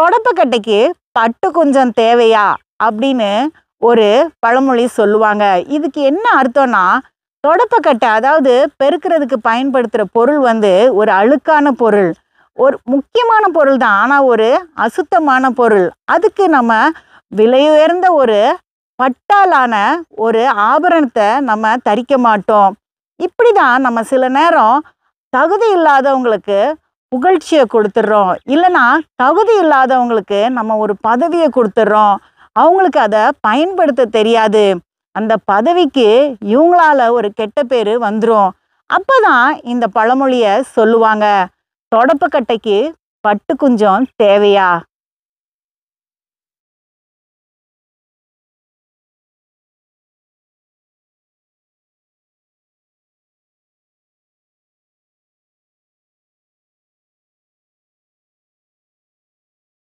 தொடப்பக்கட்டைக்கு பட்டு கொஞ்சம் தேவையா அப்படின்னு ஒரு பழமொழி சொல்லுவாங்க இதுக்கு என்ன அர்த்தம்னா தொடப்பக்கட்டை அதாவது பெருக்கிறதுக்கு பயன்படுத்துகிற பொருள் வந்து ஒரு அழுக்கான பொருள் ஒரு முக்கியமான பொருள் தான் ஆனால் ஒரு அசுத்தமான பொருள் அதுக்கு நம்ம விலை உயர்ந்த ஒரு பட்டாலான ஒரு ஆபரணத்தை நம்ம தரிக்க மாட்டோம் இப்படி தான் நம்ம சில நேரம் தகுதி இல்லாதவங்களுக்கு புகழ்ச்சியை கொடுத்துட்றோம் இல்லைன்னா தகுதி இல்லாதவங்களுக்கு நம்ம ஒரு பதவியை கொடுத்துட்றோம் அவங்களுக்கு அதை பயன்படுத்த தெரியாது அந்த பதவிக்கு இவங்களால ஒரு கெட்ட பேர் வந்துடும் அப்போ தான் இந்த பழமொழியை சொல்லுவாங்க தொடப்பு கட்டைக்கு பட்டு குஞ்சம் தேவையா